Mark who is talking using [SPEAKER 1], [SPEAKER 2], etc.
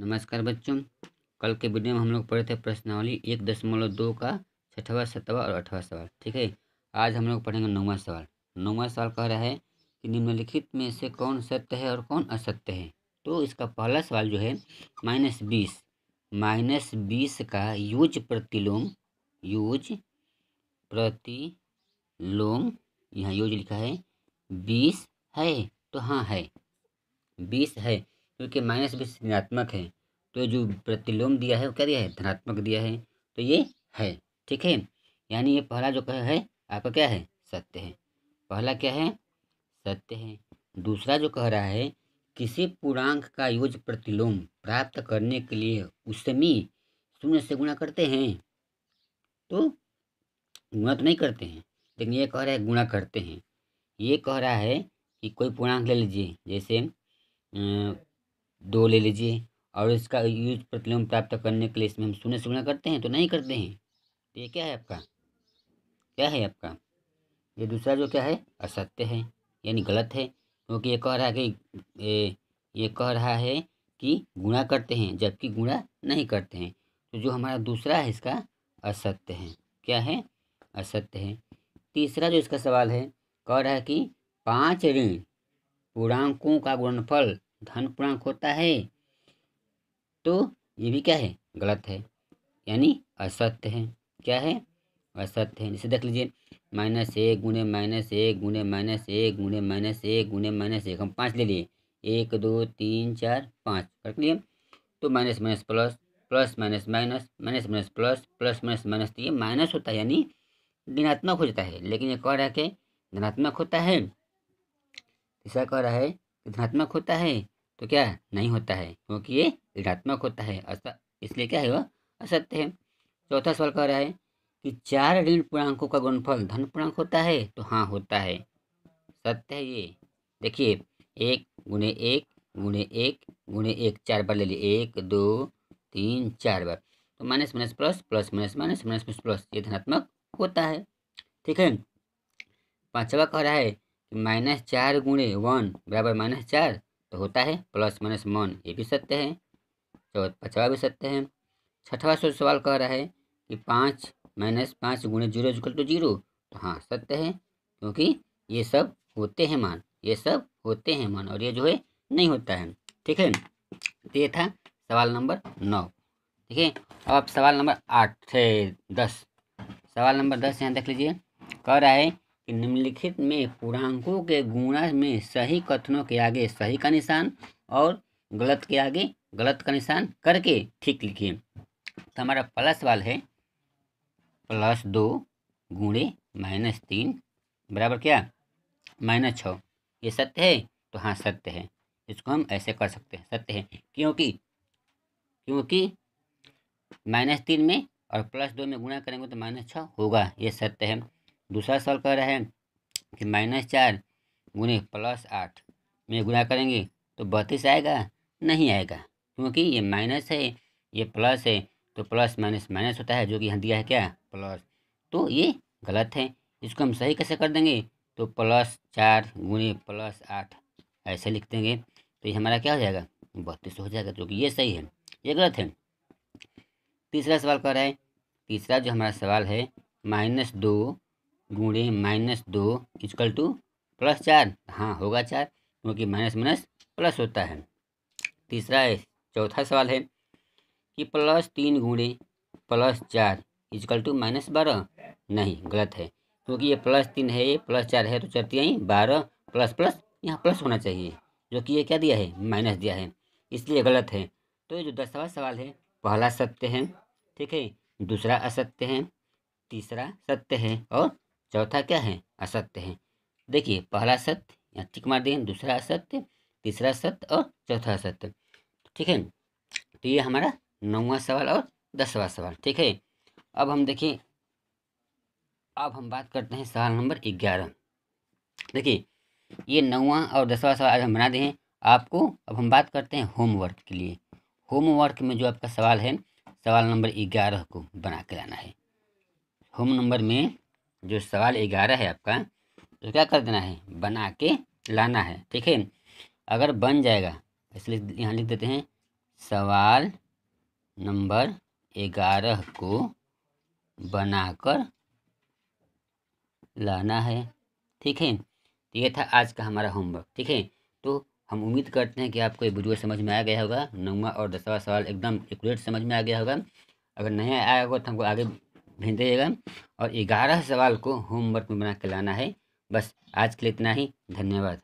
[SPEAKER 1] नमस्कार बच्चों कल के वीडियो में हम लोग पढ़े थे प्रश्नावली एक दशमलव दो का छठवा सतवा और अठवा सवाल ठीक है आज हम लोग पढ़ेंगे नौवा सवाल नौवा सवाल कह रहा है कि निम्नलिखित में से कौन सत्य है और कौन असत्य है तो इसका पहला सवाल जो है माइनस बीस माइनस बीस का यूज प्रतिलोम यूज प्रतिलोम यहाँ यूज लिखा है बीस है तो हाँ है बीस है क्योंकि माइनस बीस ऋणात्मक है तो जो प्रतिलोम दिया है वो क्या दिया है धनात्मक दिया है तो ये है ठीक है यानी ये पहला जो कह है आपका क्या है सत्य है पहला क्या है सत्य है दूसरा जो कह रहा है किसी पूर्णांक का योज प्रतिलोम प्राप्त करने के लिए उसमी शून्य से गुणा करते हैं तो गुणा तो नहीं करते हैं लेकिन ये कह रहा है गुणा करते हैं ये कह रहा है कि कोई पूर्णांक ले लीजिए जैसे दो ले लीजिए और इसका यूज प्रतिलोम प्राप्त करने के लिए इसमें हम सुने से करते हैं तो नहीं करते हैं तो ये क्या है आपका क्या है आपका ये दूसरा जो क्या है असत्य है यानी गलत है क्योंकि ये कह रहा है कि ये कह रहा है कि गुणा करते हैं जबकि गुणा नहीं करते हैं तो जो हमारा दूसरा है इसका असत्य है क्या है असत्य है तीसरा जो इसका सवाल है कह रहा है कि पाँच ऋण पूर्णांकों का गुणफल धन पूर्णांक होता है तो ये भी क्या है गलत है यानी असत्य है क्या है असत्य है जैसे देख लीजिए माइनस एक गुणे माइनस एक गुणे माइनस एक गुणे माइनस एक गुणे माइनस एक हम पाँच ले लिए एक दो तीन चार पाँच रख लिए तो minus minus plus plus minus minus minus minus plus plus minus minus तो ये माइनस होता है यानी ऋणात्मक हो जाता है लेकिन ये कह रहा है कि धनात्मक होता है तीसरा कह रहा है धनात्मक होता है तो क्या नहीं होता है क्योंकि ये ऋणात्मक होता है इसलिए क्या है वह असत्य है चौथा सवाल कह रहा है कि चार ऋण पूर्णांकों का गुणफल धन पूर्णांक होता है तो हाँ होता है सत्य है ये देखिए एक गुणे एक गुणे एक गुणे एक चार बार ले लिए एक दो तीन चार बार
[SPEAKER 2] तो minus minus plus
[SPEAKER 1] plus minus minus minus plus plus ये धनात्मक होता है ठीक है पाँचवा कह रहा है कि माइनस चार गुणे वन बराबर माइनस चार तो होता है प्लस माइनस मन ये भी सत्य है चौथ पचवा भी सत्य है छठवा सो सवाल कह रहा है कि पाँच माइनस पाँच गुणे जीरो इजकल टू जीरो तो हाँ सत्य है क्योंकि ये सब होते हैं मान ये सब होते हैं मान और ये जो है नहीं होता है ठीक है तो ये था सवाल नंबर नौ ठीक है अब सवाल नंबर आठ है दस सवाल नंबर दस यहाँ देख लीजिए कह रहा है निम्नलिखित में पूर्णांकों के गुणा में सही कथनों के आगे सही का निशान और गलत के आगे गलत का निशान करके ठीक लिखिए तो हमारा प्लस वाल है प्लस दो गुणे माइनस तीन बराबर क्या माइनस छः ये सत्य है तो हाँ सत्य है इसको हम ऐसे कर सकते हैं सत्य है क्योंकि क्योंकि माइनस तीन में और प्लस दो में गुणा करेंगे तो माइनस छः होगा ये सत्य है दूसरा सवाल कह रहा है कि माइनस चार गुने प्लस आठ में गुना करेंगे तो बत्तीस आएगा नहीं आएगा क्योंकि ये माइनस है ये प्लस है तो प्लस माइनस माइनस होता है जो कि यहाँ दिया है क्या प्लस तो ये गलत है इसको हम सही कैसे कर देंगे तो प्लस चार गुने प्लस आठ ऐसे लिख देंगे तो ये हमारा क्या हो जाएगा बत्तीस हो जाएगा जो कि ये सही है ये गलत है तीसरा सवाल कह रहा है तीसरा जो हमारा सवाल है माइनस दो गुणे माइनस दो इजकल टू प्लस चार हाँ होगा चार क्योंकि माइनस माइनस प्लस होता है तीसरा है चौथा सवाल है कि प्लस तीन गुणे प्लस चार इजकल टू माइनस बारह नहीं गलत है क्योंकि ये प्लस तीन है ये प्लस चार है तो चलती हैं बारह प्लस प्लस यहाँ प्लस होना चाहिए जो कि ये क्या दिया है माइनस दिया है इसलिए गलत है तो ये जो दसवा सवाल है पहला सत्य है ठीक है दूसरा असत्य है तीसरा सत्य है और चौथा क्या है असत्य है देखिए पहला सत्य यहाँ टिक मार दें दूसरा असत्य तीसरा सत्य और चौथा असत्य ठीक है तो ये हमारा नौवा सवाल और दसवा सवाल ठीक है अब हम देखिए अब हम बात करते हैं सवाल नंबर ग्यारह देखिए ये नौवा और दसवा सवाल आज हम बना दें आपको अब हम बात करते हैं होमवर्क के लिए होमवर्क में जो आपका सवाल है सवाल नंबर ग्यारह को बना के लाना है होम नंबर में जो सवाल ग्यारह है आपका तो क्या कर देना है बना के लाना है ठीक है अगर बन जाएगा इसलिए यहाँ लिख देते हैं सवाल नंबर ग्यारह को बनाकर लाना है ठीक है तो ये था आज का हमारा होमवर्क ठीक है तो हम उम्मीद करते हैं कि आपको ये वीडियो समझ में आ गया होगा नौवा और दसवा सवाल एकदम एकट समझ में आ गया होगा अगर नहीं आया होगा तो हमको आगे भेज दीजिएगा और ग्यारह सवाल को होमवर्क में बना के लाना है बस आज के लिए इतना ही धन्यवाद